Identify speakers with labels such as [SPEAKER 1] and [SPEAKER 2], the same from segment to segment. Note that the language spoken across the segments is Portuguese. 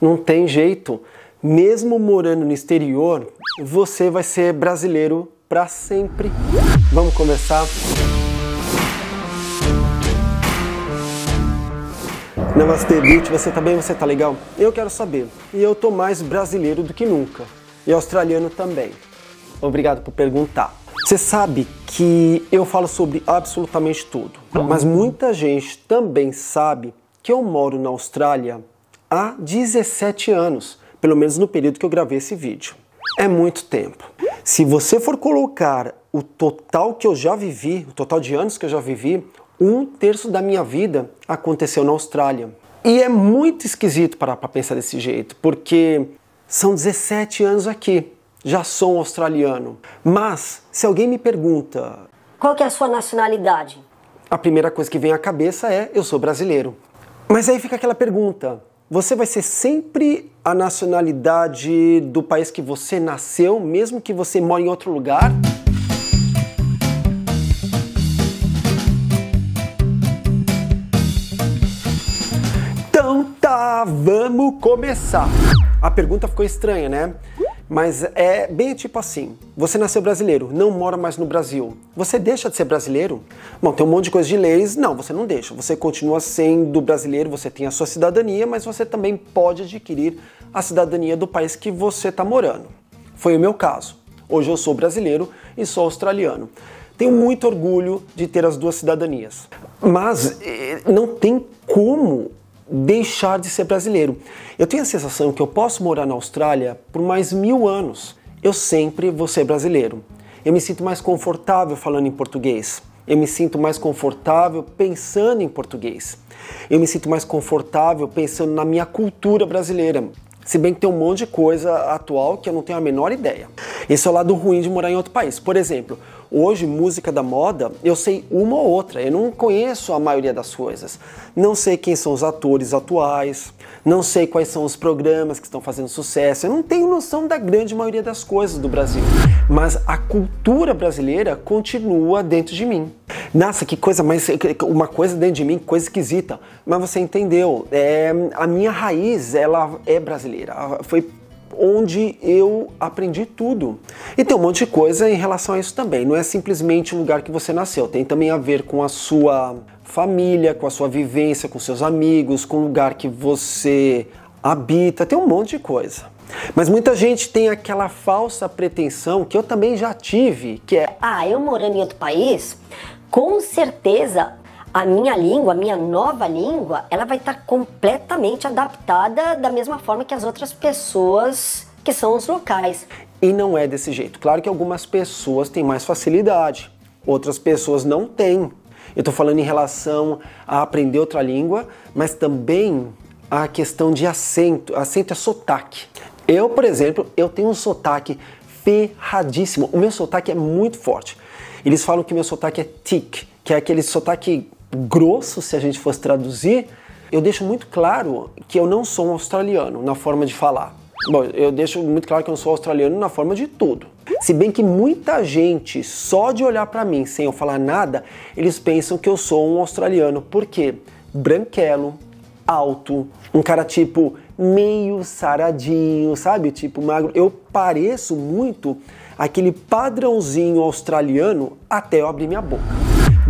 [SPEAKER 1] não tem jeito. Mesmo morando no exterior, você vai ser brasileiro para sempre. Vamos começar? Namastê, Beat, você tá bem? Você tá legal? Eu quero saber. E eu tô mais brasileiro do que nunca. E australiano também. Obrigado por perguntar. Você sabe que eu falo sobre absolutamente tudo, mas muita gente também sabe que eu moro na Austrália há 17 anos, pelo menos no período que eu gravei esse vídeo. É muito tempo. Se você for colocar o total que eu já vivi, o total de anos que eu já vivi, um terço da minha vida aconteceu na Austrália. E é muito esquisito parar para pensar desse jeito, porque são 17 anos aqui, já sou um australiano. Mas, se alguém me pergunta... Qual que é a sua nacionalidade? A primeira coisa que vem à cabeça é, eu sou brasileiro. Mas aí fica aquela pergunta, você vai ser sempre a nacionalidade do país que você nasceu, mesmo que você mora em outro lugar? Então tá, vamos começar. A pergunta ficou estranha, né? Mas é bem tipo assim: você nasceu brasileiro, não mora mais no Brasil. Você deixa de ser brasileiro? Bom, tem um monte de coisa de leis. Não, você não deixa. Você continua sendo brasileiro, você tem a sua cidadania, mas você também pode adquirir a cidadania do país que você está morando. Foi o meu caso. Hoje eu sou brasileiro e sou australiano. Tenho muito orgulho de ter as duas cidadanias. Mas eh, não tem como deixar de ser brasileiro. Eu tenho a sensação que eu posso morar na Austrália por mais mil anos. Eu sempre vou ser brasileiro. Eu me sinto mais confortável falando em português. Eu me sinto mais confortável pensando em português. Eu me sinto mais confortável pensando na minha cultura brasileira. Se bem que tem um monte de coisa atual que eu não tenho a menor ideia. Esse é o lado ruim de morar em outro país. Por exemplo, Hoje, música da moda, eu sei uma ou outra, eu não conheço a maioria das coisas. Não sei quem são os atores atuais, não sei quais são os programas que estão fazendo sucesso, eu não tenho noção da grande maioria das coisas do Brasil. Mas a cultura brasileira continua dentro de mim. Nossa, que coisa mais. Uma coisa dentro de mim, coisa esquisita. Mas você entendeu. É, a minha raiz, ela é brasileira. Foi onde eu aprendi tudo. E tem um monte de coisa em relação a isso também. Não é simplesmente o lugar que você nasceu, tem também a ver com a sua família, com a sua vivência, com seus amigos, com o lugar que você habita, tem um monte de coisa. Mas muita gente tem aquela falsa pretensão que eu também já tive, que é: ah, eu morando em outro país, com certeza a minha língua, a minha nova língua, ela vai estar tá completamente adaptada da mesma forma que as outras pessoas que são os locais. E não é desse jeito. Claro que algumas pessoas têm mais facilidade, outras pessoas não têm. Eu estou falando em relação a aprender outra língua, mas também a questão de acento. Acento é sotaque. Eu, por exemplo, eu tenho um sotaque ferradíssimo. O meu sotaque é muito forte. Eles falam que meu sotaque é tic, que é aquele sotaque grosso se a gente fosse traduzir, eu deixo muito claro que eu não sou um australiano na forma de falar. Bom, eu deixo muito claro que eu não sou australiano na forma de tudo. Se bem que muita gente, só de olhar para mim sem eu falar nada, eles pensam que eu sou um australiano. Por quê? Branquelo, alto, um cara tipo meio saradinho, sabe? Tipo magro. Eu pareço muito aquele padrãozinho australiano até eu abrir minha boca.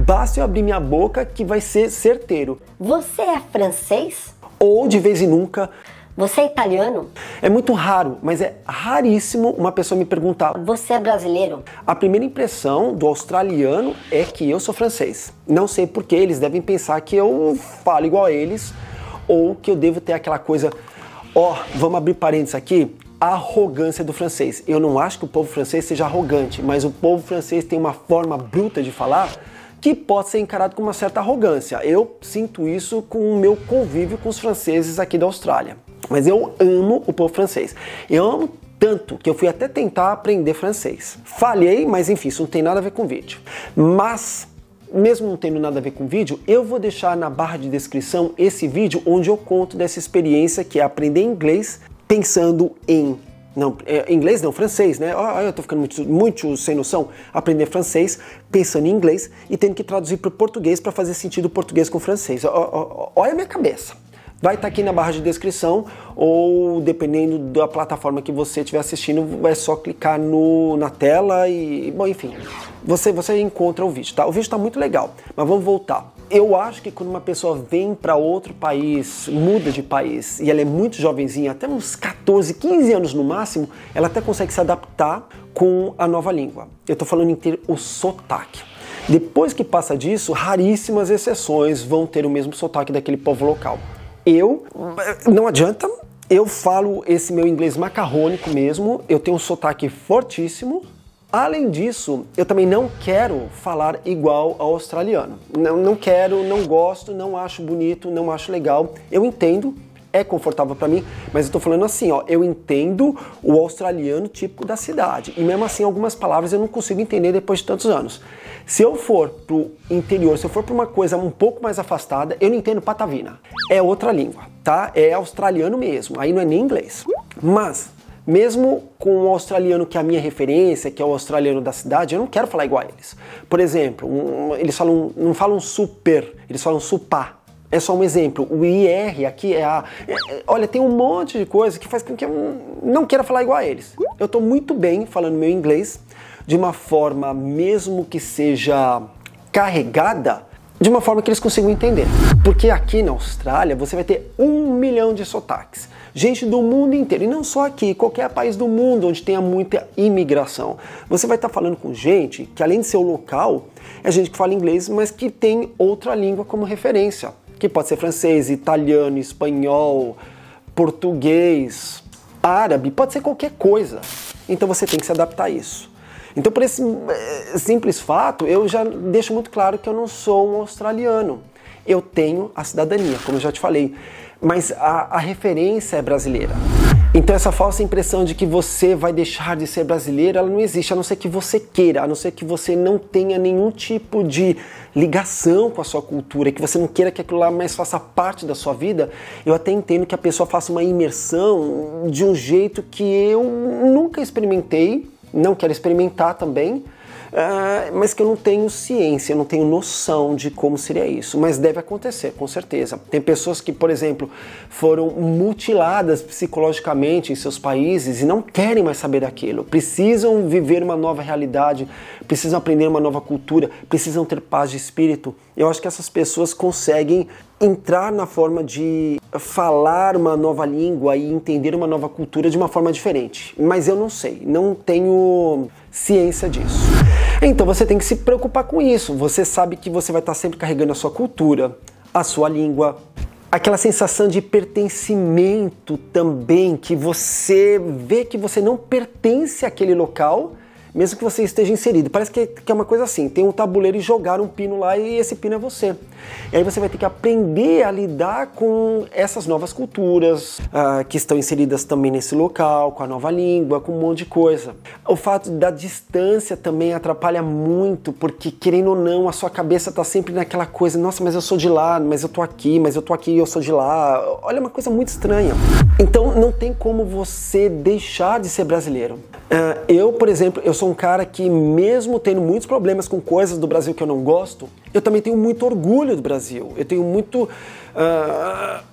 [SPEAKER 1] Basta eu abrir minha boca que vai ser certeiro. Você é francês? Ou de vez em nunca. Você é italiano? É muito raro, mas é raríssimo uma pessoa me perguntar: Você é brasileiro? A primeira impressão do australiano é que eu sou francês. Não sei por que eles devem pensar que eu falo igual a eles ou que eu devo ter aquela coisa. Ó, oh, vamos abrir parênteses aqui. A arrogância do francês. Eu não acho que o povo francês seja arrogante, mas o povo francês tem uma forma bruta de falar que pode ser encarado com uma certa arrogância. Eu sinto isso com o meu convívio com os franceses aqui da Austrália. Mas eu amo o povo francês. Eu amo tanto que eu fui até tentar aprender francês. Falhei, mas enfim, isso não tem nada a ver com o vídeo. Mas mesmo não tendo nada a ver com vídeo, eu vou deixar na barra de descrição esse vídeo onde eu conto dessa experiência que é aprender inglês pensando em não, é, inglês não, francês, né? Ah, eu tô ficando muito, muito sem noção aprender francês, pensando em inglês e tendo que traduzir para português para fazer sentido português com francês. Olha a minha cabeça. Vai estar tá aqui na barra de descrição ou dependendo da plataforma que você estiver assistindo, é só clicar no, na tela e, bom, enfim, você, você encontra o vídeo, tá? O vídeo está muito legal, mas vamos voltar eu acho que quando uma pessoa vem para outro país, muda de país e ela é muito jovenzinha, até uns 14, 15 anos no máximo, ela até consegue se adaptar com a nova língua. Eu estou falando em ter o sotaque. Depois que passa disso, raríssimas exceções vão ter o mesmo sotaque daquele povo local. Eu, não adianta, eu falo esse meu inglês macarrônico mesmo, eu tenho um sotaque fortíssimo, Além disso, eu também não quero falar igual ao australiano. Não, não quero, não gosto, não acho bonito, não acho legal. Eu entendo, é confortável para mim, mas eu tô falando assim, ó, eu entendo o australiano típico da cidade. E mesmo assim, algumas palavras eu não consigo entender depois de tantos anos. Se eu for pro interior, se eu for para uma coisa um pouco mais afastada, eu não entendo patavina. É outra língua, tá? É australiano mesmo, aí não é nem inglês. Mas mesmo com um australiano que é a minha referência, que é o australiano da cidade, eu não quero falar igual a eles. Por exemplo, um, eles falam, não falam super, eles falam supá. É só um exemplo. O IR aqui é a. É, é, olha, tem um monte de coisa que faz com que eu não queira falar igual a eles. Eu estou muito bem falando meu inglês de uma forma, mesmo que seja carregada, de uma forma que eles consigam entender. Porque aqui na Austrália você vai ter um milhão de sotaques. Gente do mundo inteiro, e não só aqui, qualquer país do mundo onde tenha muita imigração. Você vai estar tá falando com gente que, além de ser o local, é gente que fala inglês, mas que tem outra língua como referência. Que pode ser francês, italiano, espanhol, português, árabe, pode ser qualquer coisa. Então você tem que se adaptar a isso. Então, por esse eh, simples fato, eu já deixo muito claro que eu não sou um australiano. Eu tenho a cidadania, como eu já te falei, mas a, a referência é brasileira. Então essa falsa impressão de que você vai deixar de ser brasileiro, ela não existe, a não ser que você queira, a não ser que você não tenha nenhum tipo de ligação com a sua cultura, que você não queira que aquilo lá mais faça parte da sua vida. Eu até entendo que a pessoa faça uma imersão de um jeito que eu nunca experimentei não quero experimentar também, ah, mas que eu não tenho ciência, eu não tenho noção de como seria isso. Mas deve acontecer, com certeza. Tem pessoas que, por exemplo, foram mutiladas psicologicamente em seus países e não querem mais saber daquilo, precisam viver uma nova realidade, precisam aprender uma nova cultura, precisam ter paz de espírito. Eu acho que essas pessoas conseguem entrar na forma de falar uma nova língua e entender uma nova cultura de uma forma diferente. Mas eu não sei, não tenho ciência disso. Então você tem que se preocupar com isso. Você sabe que você vai estar sempre carregando a sua cultura, a sua língua, aquela sensação de pertencimento também, que você vê que você não pertence àquele local mesmo que você esteja inserido. Parece que, que é uma coisa assim: tem um tabuleiro e jogar um pino lá e esse pino é você. E aí você vai ter que aprender a lidar com essas novas culturas uh, que estão inseridas também nesse local, com a nova língua, com um monte de coisa. O fato da distância também atrapalha muito, porque querendo ou não, a sua cabeça está sempre naquela coisa: nossa, mas eu sou de lá, mas eu tô aqui, mas eu tô aqui, e eu sou de lá. Olha, é uma coisa muito estranha. Então não tem como você deixar de ser brasileiro. Uh, eu, por exemplo, eu sou sou um cara que, mesmo tendo muitos problemas com coisas do Brasil que eu não gosto, eu também tenho muito orgulho do Brasil. Eu tenho muito. Uh,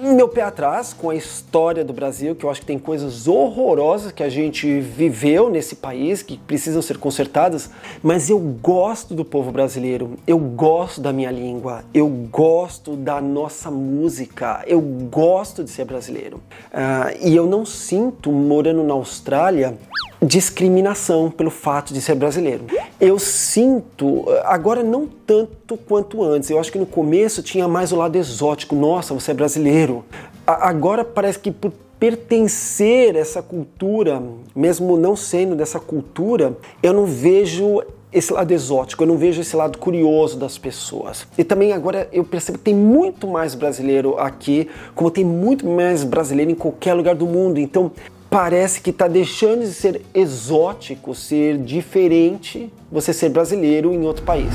[SPEAKER 1] meu pé atrás com a história do Brasil, que eu acho que tem coisas horrorosas que a gente viveu nesse país que precisam ser consertadas, mas eu gosto do povo brasileiro, eu gosto da minha língua, eu gosto da nossa música, eu gosto de ser brasileiro. Uh, e eu não sinto, morando na Austrália, discriminação pelo fato de ser brasileiro. Eu sinto, eh, agora não tanto quanto antes, eu acho que no começo tinha mais o lado exótico, nossa, você é brasileiro. A agora parece que por pertencer a essa cultura, mesmo não sendo dessa cultura, eu não vejo esse lado exótico, eu não vejo esse lado curioso das pessoas. E também agora eu percebo que tem muito mais brasileiro aqui, como tem muito mais brasileiro em qualquer lugar do mundo. Então parece que está deixando de ser exótico, ser diferente, você ser brasileiro em outro país.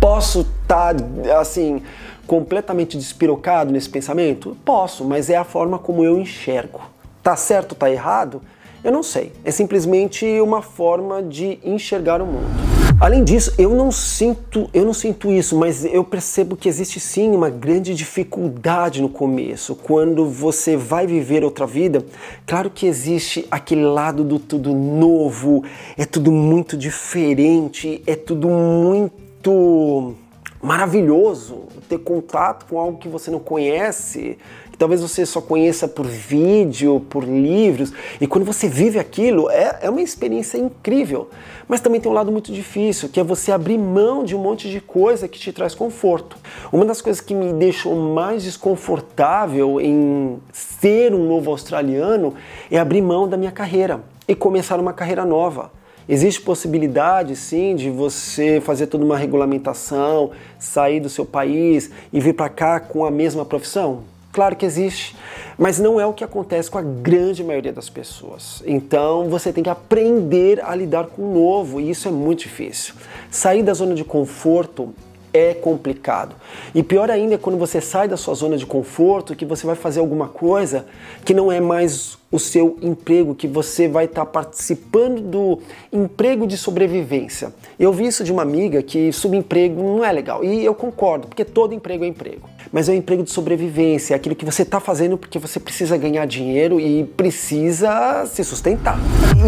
[SPEAKER 1] Posso estar tá, assim completamente despirocado nesse pensamento? Posso, mas é a forma como eu enxergo. Tá certo, tá errado? Eu não sei. É simplesmente uma forma de enxergar o mundo. Além disso, eu não sinto, eu não sinto isso, mas eu percebo que existe sim uma grande dificuldade no começo, quando você vai viver outra vida. Claro que existe aquele lado do tudo novo, é tudo muito diferente, é tudo muito maravilhoso ter contato com algo que você não conhece talvez você só conheça por vídeo, por livros, e quando você vive aquilo, é, é uma experiência incrível. Mas também tem um lado muito difícil, que é você abrir mão de um monte de coisa que te traz conforto. Uma das coisas que me deixou mais desconfortável em ser um novo australiano é abrir mão da minha carreira e começar uma carreira nova. Existe possibilidade, sim, de você fazer toda uma regulamentação, sair do seu país e vir para cá com a mesma profissão? Claro que existe, mas não é o que acontece com a grande maioria das pessoas. Então você tem que aprender a lidar com o novo e isso é muito difícil. Sair da zona de conforto é complicado. E pior ainda é quando você sai da sua zona de conforto, que você vai fazer alguma coisa que não é mais o seu emprego, que você vai estar tá participando do emprego de sobrevivência. Eu vi isso de uma amiga que subemprego não é legal. E eu concordo, porque todo emprego é emprego mas é um emprego de sobrevivência, é aquilo que você está fazendo porque você precisa ganhar dinheiro e precisa se sustentar.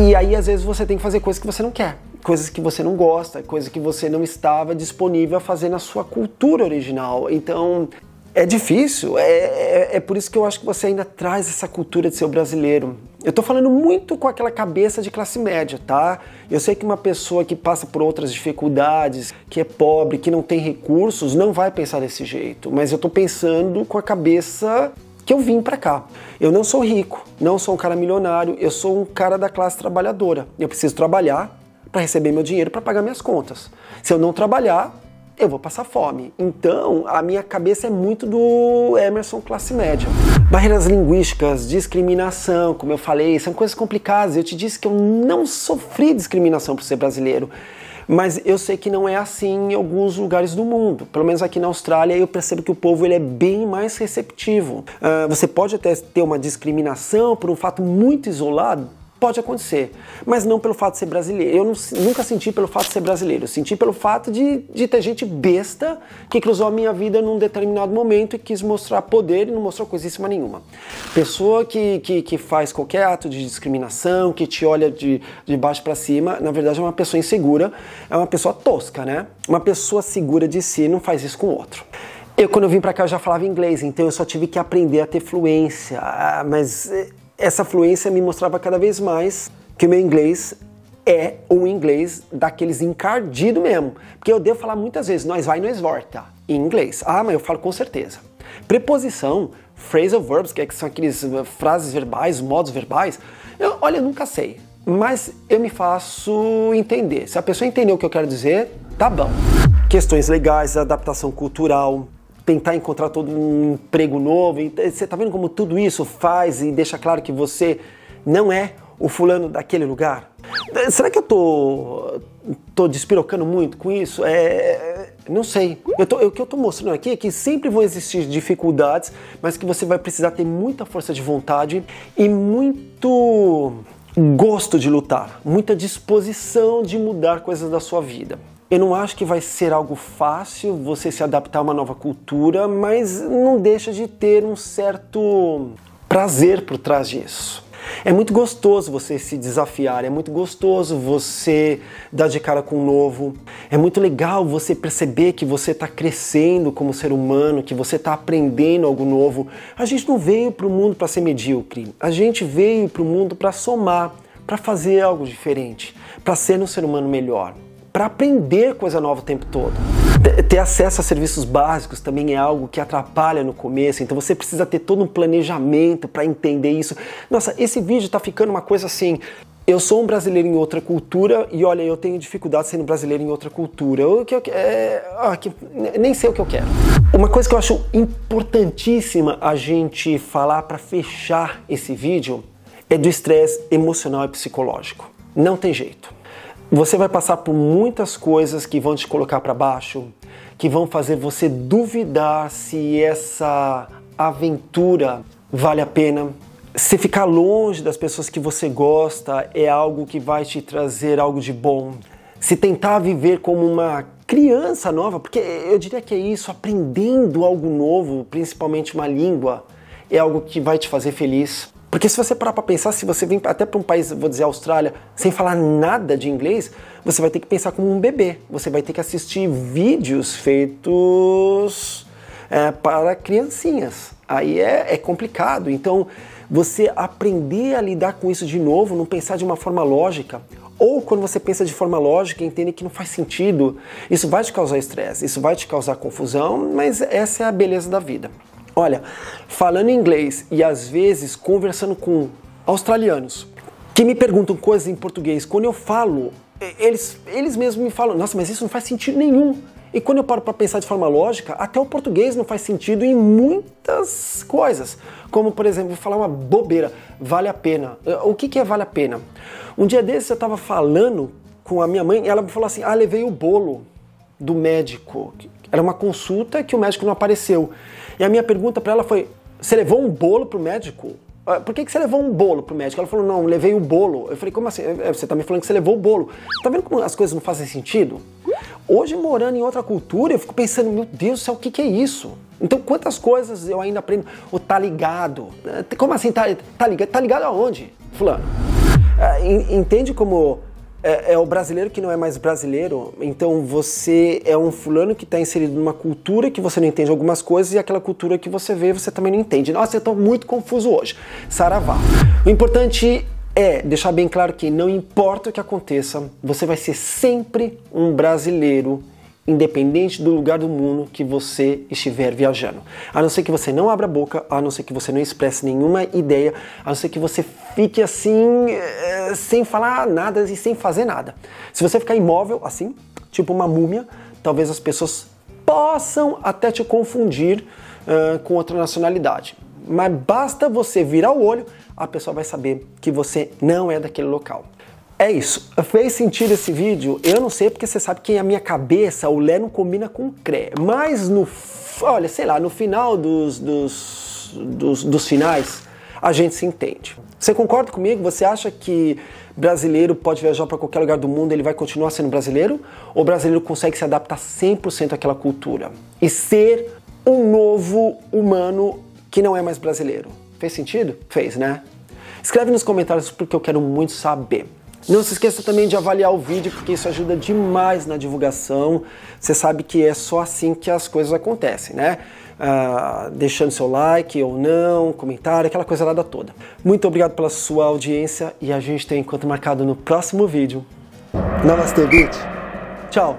[SPEAKER 1] E aí, às vezes, você tem que fazer coisas que você não quer, coisas que você não gosta, coisas que você não estava disponível a fazer na sua cultura original. Então, é difícil, é, é, é, por isso que eu acho que você ainda traz essa cultura de ser brasileiro. Eu tô falando muito com aquela cabeça de classe média, tá? Eu sei que uma pessoa que passa por outras dificuldades, que é pobre, que não tem recursos, não vai pensar desse jeito, mas eu tô pensando com a cabeça que eu vim para cá. Eu não sou rico, não sou um cara milionário, eu sou um cara da classe trabalhadora. Eu preciso trabalhar para receber meu dinheiro para pagar minhas contas. Se eu não trabalhar, eu vou passar fome. Então, a minha cabeça é muito do Emerson classe média. Barreiras linguísticas, discriminação, como eu falei, são coisas complicadas. Eu te disse que eu não sofri discriminação por ser brasileiro. Mas eu sei que não é assim em alguns lugares do mundo. Pelo menos aqui na Austrália eu percebo que o povo ele é bem mais receptivo. Uh, você pode até ter uma discriminação por um fato muito isolado, Pode acontecer, mas não pelo fato de ser brasileiro. Eu não, nunca senti pelo fato de ser brasileiro. Eu senti pelo fato de, de ter gente besta que cruzou a minha vida num determinado momento e quis mostrar poder e não mostrou coisíssima nenhuma. Pessoa que, que, que faz qualquer ato de discriminação, que te olha de, de baixo para cima, na verdade é uma pessoa insegura, é uma pessoa tosca, né? Uma pessoa segura de si não faz isso com o outro. Eu, quando eu vim para cá, eu já falava inglês, então eu só tive que aprender a ter fluência, ah, mas eh, essa fluência me mostrava cada vez mais que o meu inglês é um inglês daqueles encardido mesmo. Porque eu devo falar muitas vezes, nós vai, nós volta, em inglês. Ah, mas eu falo com certeza. Preposição, phrasal verbs, que é que são aqueles eh, frases verbais, modos verbais. Eu, olha, eu nunca sei, mas eu me faço entender. Se a pessoa entender o que eu quero dizer, tá bom. Questões legais, adaptação cultural, tentar encontrar todo um emprego novo. Você está vendo como tudo isso faz e deixa claro que você não é o fulano daquele lugar? Eh, será que eu tô, tô despirocando muito com isso? É, não sei. Eu tô, eu, o que eu estou mostrando aqui é que sempre vão existir dificuldades, mas que você vai precisar ter muita força de vontade e muito gosto de lutar, muita disposição de mudar coisas da sua vida. Eu não acho que vai ser algo fácil você se adaptar a uma nova cultura, mas não deixa de ter um certo prazer por trás disso. É muito gostoso você se desafiar, é muito gostoso você dar de cara com o novo. É muito legal você perceber que você está crescendo como ser humano, que você está aprendendo algo novo. A gente não veio para o mundo para ser medíocre, a gente veio para o mundo para somar, para fazer algo diferente, para ser um ser humano melhor para aprender coisa nova o tempo todo. Ter acesso a serviços básicos também é algo que atrapalha no começo, então você precisa ter todo um planejamento para entender isso. Nossa, esse vídeo está ficando uma coisa assim. Eu sou um brasileiro em outra cultura e olha, eu tenho dificuldade sendo brasileiro em outra cultura. O que, eu, é, ah, que, nem sei o que eu quero. Uma coisa que eu acho importantíssima a gente falar para fechar esse vídeo é do estresse emocional e psicológico. Não tem jeito. Você vai passar por muitas coisas que vão te colocar para baixo, que vão fazer você duvidar se essa aventura vale a pena. Se ficar longe das pessoas que você gosta é algo que vai te trazer algo de bom. Se tentar viver como uma criança nova, porque eu diria que é isso, aprendendo algo novo, principalmente uma língua, é algo que vai te fazer feliz. Porque se você parar para pensar, se você vem até para um país, vou dizer Austrália, sem falar nada de inglês, você vai ter que pensar como um bebê. Você vai ter que assistir vídeos feitos é, para criancinhas. Aí é, é complicado. Então, você aprender a lidar com isso de novo, não pensar de uma forma lógica, ou quando você pensa de forma lógica, entende que não faz sentido. Isso vai te causar estresse, isso vai te causar confusão, mas essa é a beleza da vida. Olha, falando inglês e às vezes conversando com australianos que me perguntam coisas em português, quando eu falo, eles, eles mesmos me falam: nossa, mas isso não faz sentido nenhum. E quando eu paro para pensar de forma lógica, até o português não faz sentido em muitas coisas. Como, por exemplo, vou falar uma bobeira, vale a pena. Eh, o que, que é vale a pena? Um dia desses eu estava falando com a minha mãe e ela me falou assim: ah, levei o bolo do médico. Era uma consulta que o médico não apareceu. E a minha pergunta para ela foi: você levou um bolo pro médico? Ah, por que, que você levou um bolo pro médico? Ela falou: não, levei o bolo. Eu falei: como assim? É, é, você tá me falando que você levou o bolo. Tá vendo como as coisas não fazem sentido? Hoje, morando em outra cultura, eu fico pensando: meu Deus do céu, o que, que é isso? Então, quantas coisas eu ainda aprendo? O tá ligado. Como assim tá, tá ligado? Tá ligado aonde? Fulano. Ah, entende como é, é, o brasileiro que não é mais brasileiro. Então você é um fulano que está inserido numa cultura que você não entende algumas coisas e aquela cultura que você vê você também não entende. Nossa, eu estou muito confuso hoje. Saravá. O importante é deixar bem claro que não importa o que aconteça, você vai ser sempre um brasileiro independente do lugar do mundo que você estiver viajando. A não ser que você não abra a boca, a não ser que você não expresse nenhuma ideia, a não ser que você fique assim, eh, sem falar nada e sem fazer nada. Se você ficar imóvel assim, tipo uma múmia, talvez as pessoas possam até te confundir uh, com outra nacionalidade. Mas basta você virar o olho, a pessoa vai saber que você não é daquele local. É isso. Fez sentido esse vídeo? Eu não sei porque você sabe que a minha cabeça o Lé não combina com o Cré. Mas no. Olha, sei lá, no final dos, dos, dos, dos finais a gente se entende. Você concorda comigo? Você acha que brasileiro pode viajar para qualquer lugar do mundo, ele vai continuar sendo brasileiro? Ou brasileiro consegue se adaptar 100% àquela cultura e ser um novo humano que não é mais brasileiro? Fez sentido? Fez, né? Escreve nos comentários porque eu quero muito saber. Não se esqueça também de avaliar o vídeo, porque isso ajuda demais na divulgação. Você sabe que é só assim que as coisas acontecem, né? Ah, deixando seu like ou não, comentário, aquela coisa nada toda. Muito obrigado pela sua audiência e a gente tem encontro marcado no próximo vídeo. Namaste, Beat. Tchau.